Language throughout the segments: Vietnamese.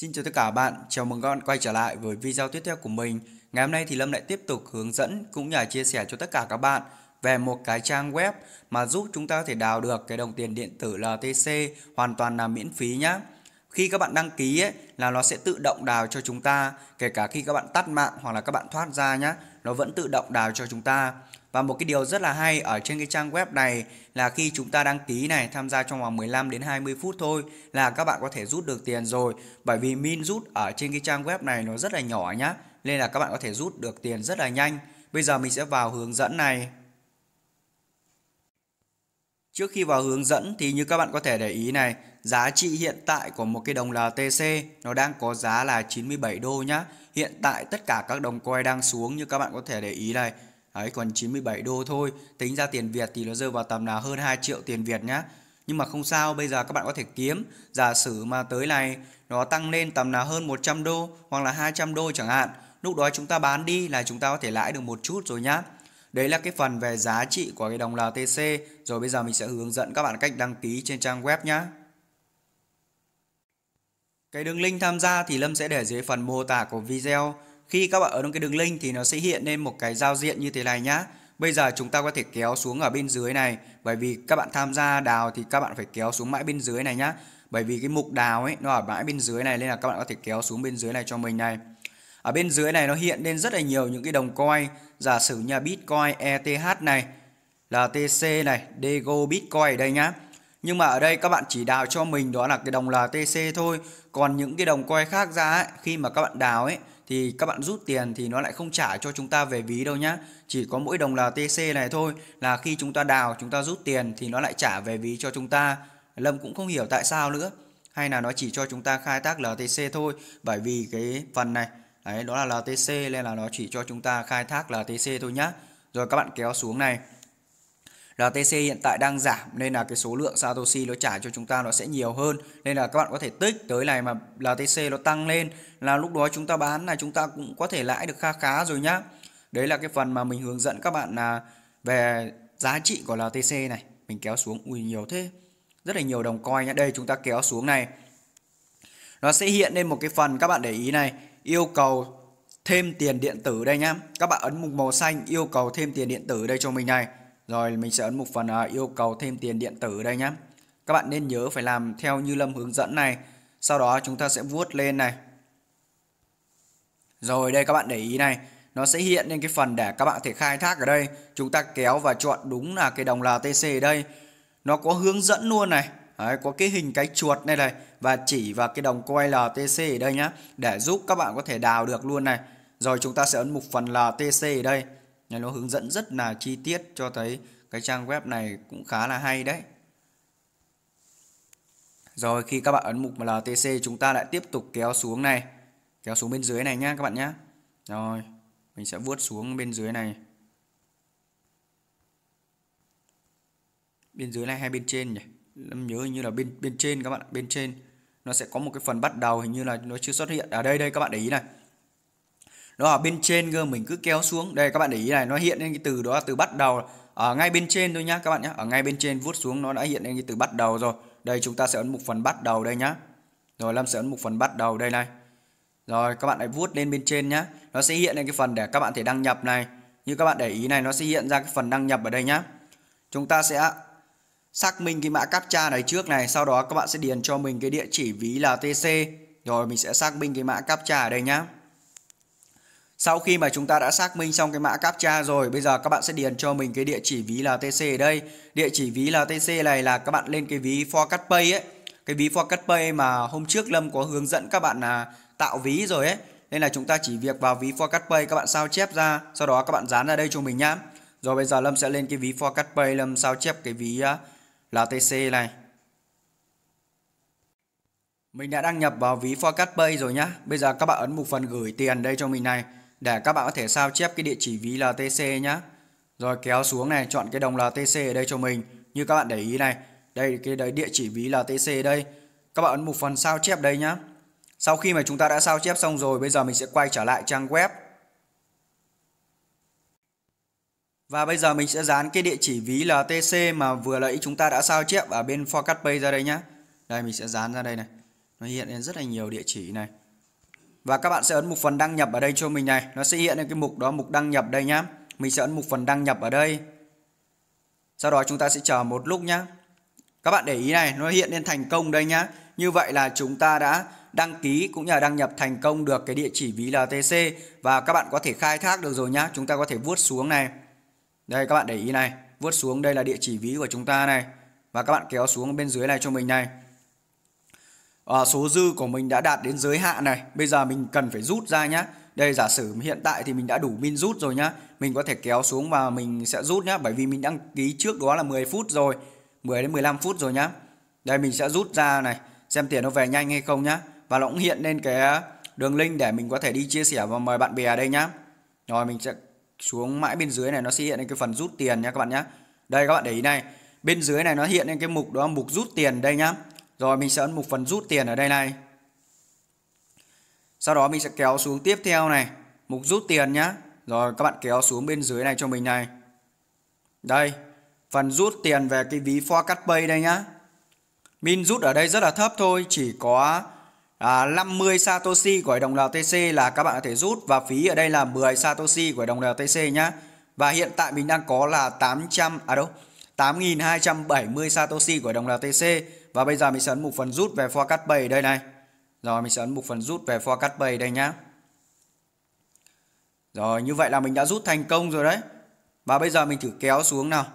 Xin chào tất cả bạn, chào mừng các bạn quay trở lại với video tiếp theo của mình. Ngày hôm nay thì Lâm lại tiếp tục hướng dẫn cũng như là chia sẻ cho tất cả các bạn về một cái trang web mà giúp chúng ta có thể đào được cái đồng tiền điện tử LTC hoàn toàn là miễn phí nhé. Khi các bạn đăng ký ấy, là nó sẽ tự động đào cho chúng ta, kể cả khi các bạn tắt mạng hoặc là các bạn thoát ra nhé, nó vẫn tự động đào cho chúng ta. Và một cái điều rất là hay ở trên cái trang web này là khi chúng ta đăng ký này tham gia trong vòng 15 đến 20 phút thôi là các bạn có thể rút được tiền rồi. Bởi vì min rút ở trên cái trang web này nó rất là nhỏ nhá. Nên là các bạn có thể rút được tiền rất là nhanh. Bây giờ mình sẽ vào hướng dẫn này. Trước khi vào hướng dẫn thì như các bạn có thể để ý này, giá trị hiện tại của một cái đồng LTC nó đang có giá là 97 đô nhá. Hiện tại tất cả các đồng coin đang xuống như các bạn có thể để ý này, Đấy, còn 97 đô thôi tính ra tiền Việt thì nó rơi vào tầm là hơn 2 triệu tiền Việt nhá nhưng mà không sao bây giờ các bạn có thể kiếm giả sử mà tới này nó tăng lên tầm là hơn 100 đô hoặc là 200 đô chẳng hạn lúc đó chúng ta bán đi là chúng ta có thể lãi được một chút rồi nhá Đấy là cái phần về giá trị của cái đồng LTC. Rồi bây giờ mình sẽ hướng dẫn các bạn cách đăng ký trên trang web nhá. Cái đường link tham gia thì Lâm sẽ để dưới phần mô tả của video. Khi các bạn ở trong cái đường link thì nó sẽ hiện lên một cái giao diện như thế này nhá. Bây giờ chúng ta có thể kéo xuống ở bên dưới này Bởi vì các bạn tham gia đào thì các bạn phải kéo xuống mãi bên dưới này nhá Bởi vì cái mục đào ấy nó ở mãi bên dưới này Nên là các bạn có thể kéo xuống bên dưới này cho mình này Ở bên dưới này nó hiện lên rất là nhiều những cái đồng coin Giả sử như Bitcoin, ETH này LTC này, Dego Bitcoin ở đây nhá nhưng mà ở đây các bạn chỉ đào cho mình đó là cái đồng LTC thôi Còn những cái đồng coin khác ra ấy, khi mà các bạn đào ấy thì các bạn rút tiền thì nó lại không trả cho chúng ta về ví đâu nhá chỉ có mỗi đồng là TC này thôi là khi chúng ta đào chúng ta rút tiền thì nó lại trả về ví cho chúng ta Lâm cũng không hiểu tại sao nữa hay là nó chỉ cho chúng ta khai thác LTC thôi bởi vì cái phần này đấy đó là LTC nên là nó chỉ cho chúng ta khai thác LTC thôi nhá rồi các bạn kéo xuống này RTC hiện tại đang giảm nên là cái số lượng Satoshi nó trả cho chúng ta nó sẽ nhiều hơn nên là các bạn có thể tích tới này mà RTC nó tăng lên là lúc đó chúng ta bán là chúng ta cũng có thể lãi được kha khá rồi nhá đấy là cái phần mà mình hướng dẫn các bạn là về giá trị của LTC này mình kéo xuống ui nhiều thế rất là nhiều đồng coin nhá đây chúng ta kéo xuống này nó sẽ hiện lên một cái phần các bạn để ý này yêu cầu thêm tiền điện tử đây nhá các bạn ấn mục màu xanh yêu cầu thêm tiền điện tử đây cho mình này rồi mình sẽ ấn mục phần à, yêu cầu thêm tiền điện tử đây nhé. Các bạn nên nhớ phải làm theo như Lâm hướng dẫn này. Sau đó chúng ta sẽ vuốt lên này. Rồi đây các bạn để ý này. Nó sẽ hiện lên cái phần để các bạn thể khai thác ở đây. Chúng ta kéo và chọn đúng là cái đồng LTC đây. Nó có hướng dẫn luôn này. Đấy, có cái hình cái chuột này này và chỉ vào cái đồng coin LTC ở đây nhé để giúp các bạn có thể đào được luôn này. Rồi chúng ta sẽ ấn mục phần LTC ở đây nó hướng dẫn rất là chi tiết cho thấy cái trang web này cũng khá là hay đấy rồi khi các bạn ấn mục LTC chúng ta lại tiếp tục kéo xuống này kéo xuống bên dưới này nhá các bạn nhá rồi mình sẽ vuốt xuống bên dưới này bên dưới này hay bên trên nhỉ Lâm nhớ hình như là bên bên trên các bạn bên trên nó sẽ có một cái phần bắt đầu hình như là nó chưa xuất hiện ở à đây đây các bạn để ý này đó ở bên trên cơ mình cứ kéo xuống đây các bạn để ý này nó hiện lên cái từ đó từ bắt đầu ở ngay bên trên thôi nhá các bạn nhé ở ngay bên trên vuốt xuống nó đã hiện lên cái từ bắt đầu rồi đây chúng ta sẽ ấn một phần bắt đầu đây nhá rồi làm sẽ ấn một phần bắt đầu đây này rồi các bạn hãy vuốt lên bên trên nhá nó sẽ hiện lên cái phần để các bạn thể đăng nhập này như các bạn để ý này nó sẽ hiện ra cái phần đăng nhập ở đây nhá chúng ta sẽ xác minh cái mã captcha này trước này sau đó các bạn sẽ điền cho mình cái địa chỉ ví là tc rồi mình sẽ xác minh cái mã captcha ở đây nhá sau khi mà chúng ta đã xác minh xong cái mã CAPTCHA rồi, bây giờ các bạn sẽ điền cho mình cái địa chỉ ví LTC ở đây. Địa chỉ ví LTC này là các bạn lên cái ví Forecast Pay ấy. Cái ví Forecast Pay mà hôm trước Lâm có hướng dẫn các bạn là tạo ví rồi ấy. Nên là chúng ta chỉ việc vào ví Forecast Pay các bạn sao chép ra, sau đó các bạn dán ra đây cho mình nhá. Rồi bây giờ Lâm sẽ lên cái ví Forecast Pay, Lâm sao chép cái ví à, LTC này. Mình đã đăng nhập vào ví Forecast Pay rồi nhá. Bây giờ các bạn ấn mục phần gửi tiền đây cho mình này để các bạn có thể sao chép cái địa chỉ ví LTC nhá. Rồi kéo xuống này, chọn cái đồng LTC ở đây cho mình. Như các bạn để ý này, đây cái đấy địa chỉ ví LTC đây. Các bạn ấn một phần sao chép đây nhá. Sau khi mà chúng ta đã sao chép xong rồi, bây giờ mình sẽ quay trở lại trang web. Và bây giờ mình sẽ dán cái địa chỉ ví LTC mà vừa nãy chúng ta đã sao chép ở bên forecast Pay ra đây nhá. Đây mình sẽ dán ra đây này. Nó hiện lên rất là nhiều địa chỉ này và các bạn sẽ ấn mục phần đăng nhập ở đây cho mình này nó sẽ hiện lên cái mục đó mục đăng nhập đây nhá mình sẽ ấn mục phần đăng nhập ở đây sau đó chúng ta sẽ chờ một lúc nhá các bạn để ý này nó hiện lên thành công đây nhá như vậy là chúng ta đã đăng ký cũng như là đăng nhập thành công được cái địa chỉ ví LTC và các bạn có thể khai thác được rồi nhá chúng ta có thể vuốt xuống này đây các bạn để ý này vuốt xuống đây là địa chỉ ví của chúng ta này và các bạn kéo xuống bên dưới này cho mình này à, số dư của mình đã đạt đến giới hạn này bây giờ mình cần phải rút ra nhá đây giả sử hiện tại thì mình đã đủ min rút rồi nhá mình có thể kéo xuống và mình sẽ rút nhá bởi vì mình đăng ký trước đó là 10 phút rồi 10 đến 15 phút rồi nhá đây mình sẽ rút ra này xem tiền nó về nhanh hay không nhá và nó cũng hiện lên cái đường link để mình có thể đi chia sẻ và mời bạn bè ở đây nhá rồi mình sẽ xuống mãi bên dưới này nó sẽ hiện lên cái phần rút tiền nhá các bạn nhá đây các bạn để ý này bên dưới này nó hiện lên cái mục đó mục rút tiền đây nhá rồi mình sẽ ấn mục phần rút tiền ở đây này. Sau đó mình sẽ kéo xuống tiếp theo này, mục rút tiền nhá. Rồi các bạn kéo xuống bên dưới này cho mình này. Đây, phần rút tiền về cái ví Forecast Pay đây nhá. Min rút ở đây rất là thấp thôi, chỉ có à, 50 Satoshi của đồng LTC là các bạn có thể rút và phí ở đây là 10 Satoshi của đồng LTC nhá. Và hiện tại mình đang có là 800 à đâu, 8270 Satoshi của đồng LTC và bây giờ mình sẽ ấn một phần rút về forecast 7 đây này. Rồi mình sẽ ấn một phần rút về forecast 7 đây nhá. Rồi như vậy là mình đã rút thành công rồi đấy. Và bây giờ mình thử kéo xuống nào.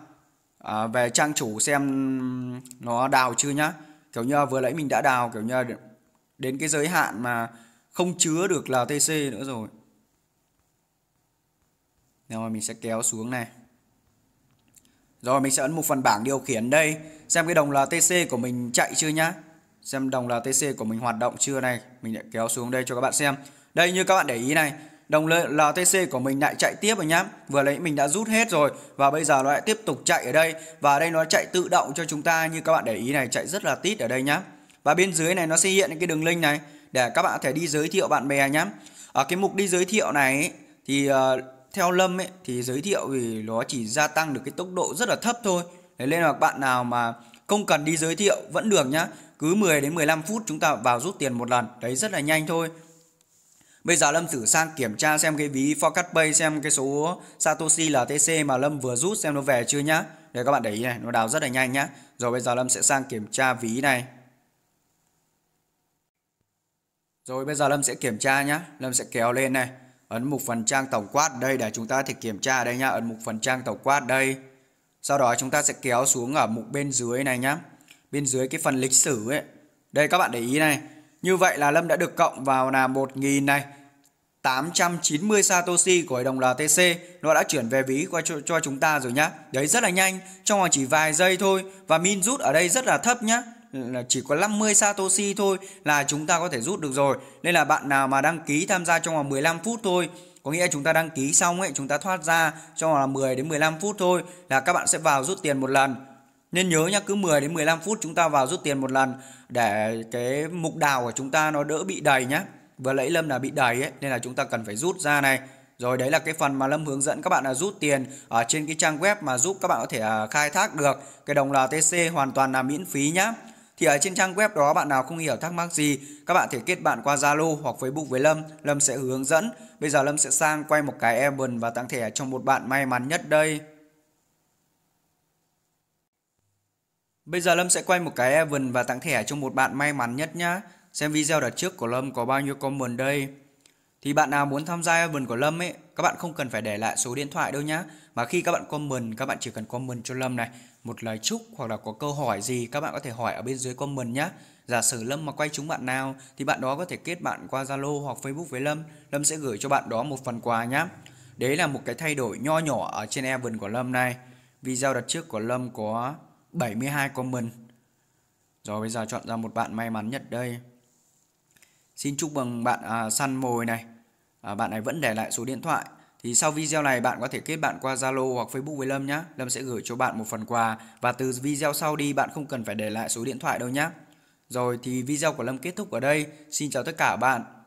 À, về trang chủ xem nó đào chưa nhá. Kiểu như vừa nãy mình đã đào kiểu như đến cái giới hạn mà không chứa được LTC nữa rồi. Rồi mình sẽ kéo xuống này. Rồi mình sẽ ấn mục phần bảng điều khiển đây Xem cái đồng LTC của mình chạy chưa nhá Xem đồng LTC của mình hoạt động chưa này Mình lại kéo xuống đây cho các bạn xem Đây như các bạn để ý này Đồng LTC của mình lại chạy tiếp rồi nhá Vừa lấy mình đã rút hết rồi Và bây giờ nó lại tiếp tục chạy ở đây Và ở đây nó chạy tự động cho chúng ta Như các bạn để ý này chạy rất là tít ở đây nhá Và bên dưới này nó sẽ hiện cái đường link này Để các bạn có thể đi giới thiệu bạn bè nhá Ở cái mục đi giới thiệu này Thì uh, theo Lâm ấy thì giới thiệu thì nó chỉ gia tăng được cái tốc độ rất là thấp thôi. Thế nên là bạn nào mà không cần đi giới thiệu vẫn được nhá. Cứ 10 đến 15 phút chúng ta vào rút tiền một lần, đấy rất là nhanh thôi. Bây giờ Lâm thử sang kiểm tra xem cái ví Forecast Pay xem cái số Satoshi LTC mà Lâm vừa rút xem nó về chưa nhá. Để các bạn để ý này, nó đào rất là nhanh nhá. Rồi bây giờ Lâm sẽ sang kiểm tra ví này. Rồi bây giờ Lâm sẽ kiểm tra nhá. Lâm sẽ kéo lên này ấn mục phần trang tổng quát đây để chúng ta thể kiểm tra đây nhá ấn mục phần trang tổng quát đây sau đó chúng ta sẽ kéo xuống ở mục bên dưới này nhá bên dưới cái phần lịch sử ấy đây các bạn để ý này như vậy là Lâm đã được cộng vào là một nghìn này 890 Satoshi của hội đồng LTC nó đã chuyển về ví qua cho, cho chúng ta rồi nhá. Đấy rất là nhanh, trong vòng chỉ vài giây thôi và min rút ở đây rất là thấp nhá chỉ có 50 Satoshi thôi là chúng ta có thể rút được rồi. Nên là bạn nào mà đăng ký tham gia trong vòng 15 phút thôi có nghĩa chúng ta đăng ký xong ấy chúng ta thoát ra trong vòng 10 đến 15 phút thôi là các bạn sẽ vào rút tiền một lần nên nhớ nhá cứ 10 đến 15 phút chúng ta vào rút tiền một lần để cái mục đào của chúng ta nó đỡ bị đầy nhá vừa lấy lâm là bị đầy ấy nên là chúng ta cần phải rút ra này rồi đấy là cái phần mà Lâm hướng dẫn các bạn là rút tiền ở trên cái trang web mà giúp các bạn có thể à, khai thác được. Cái đồng LTC hoàn toàn là miễn phí nhá. Thì ở trên trang web đó bạn nào không hiểu thắc mắc gì, các bạn thể kết bạn qua Zalo hoặc Facebook với Lâm, Lâm sẽ hướng dẫn. Bây giờ Lâm sẽ sang quay một cái Event và tặng thẻ cho một bạn may mắn nhất đây. Bây giờ Lâm sẽ quay một cái Event và tặng thẻ cho một bạn may mắn nhất nhá. Xem video đợt trước của Lâm có bao nhiêu comment đây. Thì bạn nào muốn tham gia Event của Lâm ấy các bạn không cần phải để lại số điện thoại đâu nhá mà khi các bạn comment các bạn chỉ cần comment cho Lâm này một lời chúc hoặc là có câu hỏi gì các bạn có thể hỏi ở bên dưới comment nhá giả sử Lâm mà quay trúng bạn nào thì bạn đó có thể kết bạn qua Zalo hoặc Facebook với Lâm Lâm sẽ gửi cho bạn đó một phần quà nhá đấy là một cái thay đổi nho nhỏ ở trên Evan của Lâm này video đặt trước của Lâm có 72 comment rồi bây giờ chọn ra một bạn may mắn nhất đây Xin chúc mừng bạn à, săn mồi này À, bạn này vẫn để lại số điện thoại thì sau video này bạn có thể kết bạn qua Zalo hoặc Facebook với Lâm nhé. Lâm sẽ gửi cho bạn một phần quà và từ video sau đi bạn không cần phải để lại số điện thoại đâu nhé. Rồi thì video của Lâm kết thúc ở đây. Xin chào tất cả bạn.